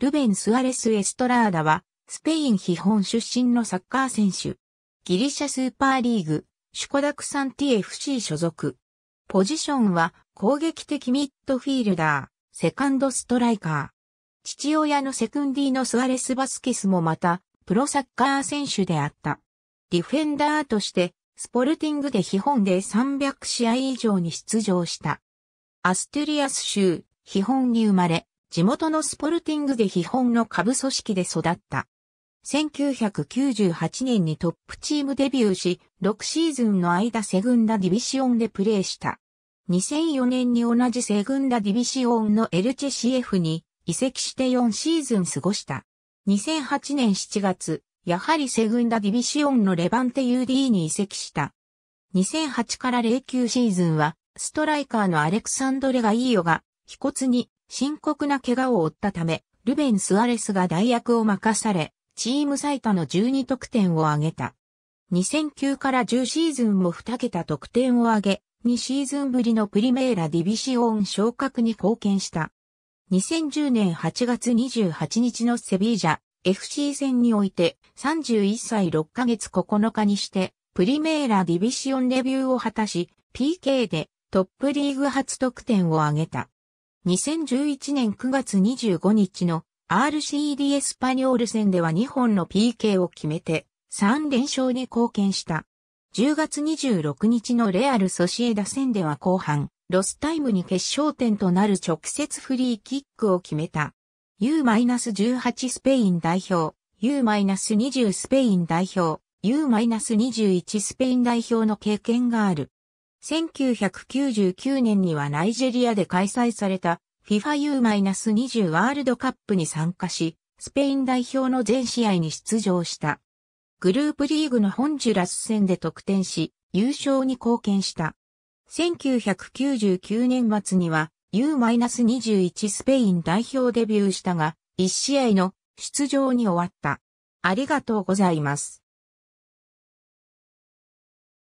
ルベン・スアレス・エストラーダは、スペイン基本出身のサッカー選手。ギリシャスーパーリーグ、シュコダクサンティ FC 所属。ポジションは、攻撃的ミッドフィールダー、セカンドストライカー。父親のセクンディのスアレス・バスケスもまた、プロサッカー選手であった。ディフェンダーとして、スポルティングで基本で300試合以上に出場した。アストゥリアス州、基本に生まれ、地元のスポルティングで基本の下部組織で育った。1998年にトップチームデビューし、6シーズンの間セグンダディビシオンでプレーした。2004年に同じセグンダディビシオンのエルチェ CF に移籍して4シーズン過ごした。2008年7月、やはりセグンダディビシオンのレバンテ UD に移籍した。2008から09シーズンは、ストライカーのアレクサンドレガイーヨが、飛骨に深刻な怪我を負ったため、ルベン・スアレスが代役を任され、チーム最多の12得点を挙げた。2009から10シーズンも2桁得点を挙げ、2シーズンぶりのプリメーラディビシオン昇格に貢献した。2010年8月28日のセビージャ FC 戦において31歳6ヶ月9日にしてプリメーラディビシオンデビューを果たし PK でトップリーグ初得点を挙げた。2011年9月25日の RCD エスパニョール戦では2本の PK を決めて3連勝に貢献した。10月26日のレアル・ソシエダ戦では後半、ロスタイムに決勝点となる直接フリーキックを決めた。U-18 スペイン代表、U-20 スペイン代表、U-21 スペイン代表の経験がある。1999年にはナイジェリアで開催された FIFAU-20 ワールドカップに参加し、スペイン代表の全試合に出場した。グループリーグのホンジュラス戦で得点し、優勝に貢献した。1999年末には U-21 スペイン代表デビューしたが、1試合の出場に終わった。ありがとうございます。